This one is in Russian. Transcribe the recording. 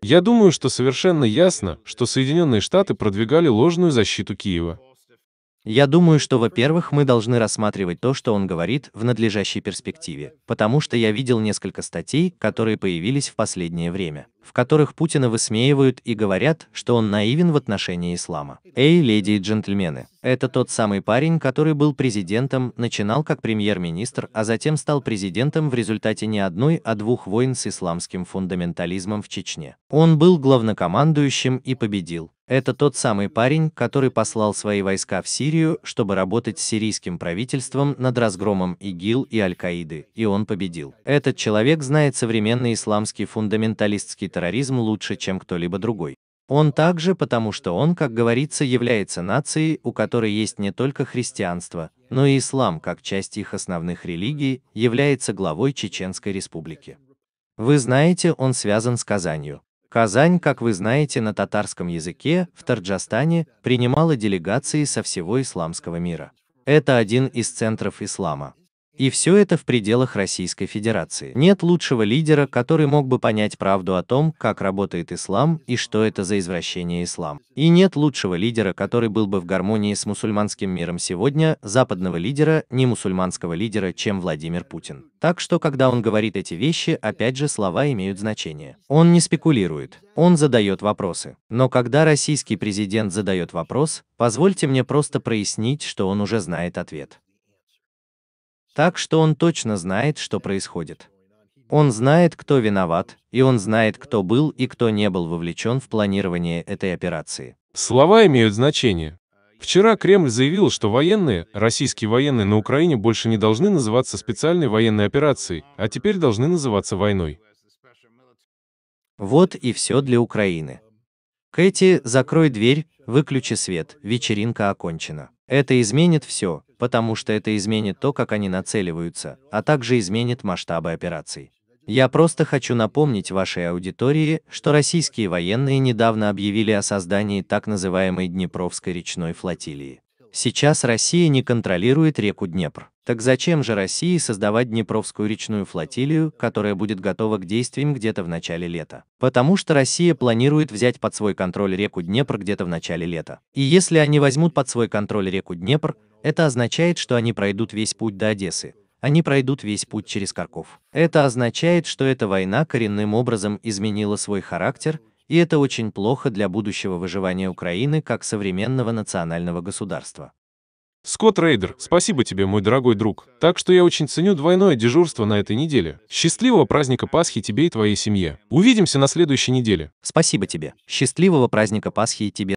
Я думаю, что совершенно ясно, что Соединенные Штаты продвигали ложную защиту Киева. Я думаю, что, во-первых, мы должны рассматривать то, что он говорит, в надлежащей перспективе, потому что я видел несколько статей, которые появились в последнее время в которых Путина высмеивают и говорят, что он наивен в отношении ислама. Эй, леди и джентльмены, это тот самый парень, который был президентом, начинал как премьер-министр, а затем стал президентом в результате не одной, а двух войн с исламским фундаментализмом в Чечне. Он был главнокомандующим и победил. Это тот самый парень, который послал свои войска в Сирию, чтобы работать с сирийским правительством над разгромом ИГИЛ и Аль-Каиды, и он победил. Этот человек знает современный исламский фундаменталистский терроризм лучше, чем кто-либо другой. Он также потому, что он, как говорится, является нацией, у которой есть не только христианство, но и ислам, как часть их основных религий, является главой Чеченской республики. Вы знаете, он связан с Казанью. Казань, как вы знаете на татарском языке, в Тарджастане, принимала делегации со всего исламского мира. Это один из центров ислама. И все это в пределах Российской Федерации. Нет лучшего лидера, который мог бы понять правду о том, как работает ислам и что это за извращение ислам. И нет лучшего лидера, который был бы в гармонии с мусульманским миром сегодня, западного лидера, не мусульманского лидера, чем Владимир Путин. Так что, когда он говорит эти вещи, опять же слова имеют значение. Он не спекулирует, он задает вопросы. Но когда российский президент задает вопрос, позвольте мне просто прояснить, что он уже знает ответ. Так что он точно знает, что происходит. Он знает, кто виноват, и он знает, кто был и кто не был вовлечен в планирование этой операции. Слова имеют значение. Вчера Кремль заявил, что военные, российские военные на Украине больше не должны называться специальной военной операцией, а теперь должны называться войной. Вот и все для Украины. Кэти, закрой дверь, Выключи свет, вечеринка окончена. Это изменит все, потому что это изменит то, как они нацеливаются, а также изменит масштабы операций. Я просто хочу напомнить вашей аудитории, что российские военные недавно объявили о создании так называемой Днепровской речной флотилии. Сейчас Россия не контролирует реку Днепр. Так зачем же России создавать Днепровскую речную флотилию, которая будет готова к действиям где-то в начале лета? Потому что Россия планирует взять под свой контроль реку Днепр где-то в начале лета. И если они возьмут под свой контроль реку Днепр, это означает, что они пройдут весь путь до Одессы, они пройдут весь путь через Карков. Это означает, что эта война коренным образом изменила свой характер и это очень плохо для будущего выживания Украины как современного национального государства. Скотт Рейдер, спасибо тебе, мой дорогой друг. Так что я очень ценю двойное дежурство на этой неделе. Счастливого праздника Пасхи тебе и твоей семье. Увидимся на следующей неделе. Спасибо тебе. Счастливого праздника Пасхи и тебе.